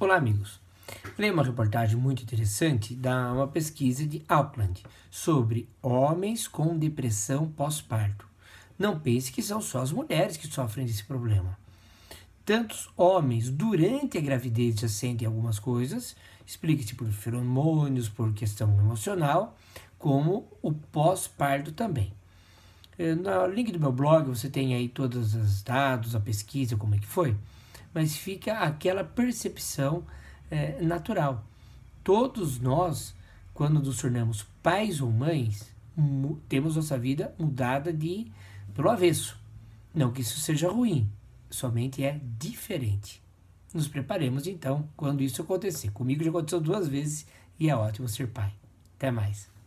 Olá, amigos. Leia uma reportagem muito interessante da uma pesquisa de Auckland sobre homens com depressão pós-parto. Não pense que são só as mulheres que sofrem desse problema. Tantos homens durante a gravidez já sentem algumas coisas, explica-se por feromônios, por questão emocional, como o pós-parto também. Eh, no link do meu blog você tem aí todos os dados, a pesquisa, como é que foi mas fica aquela percepção é, natural. Todos nós, quando nos tornamos pais ou mães, temos nossa vida mudada de pelo avesso. Não que isso seja ruim, somente é diferente. Nos preparemos então quando isso acontecer. Comigo já aconteceu duas vezes e é ótimo ser pai. Até mais.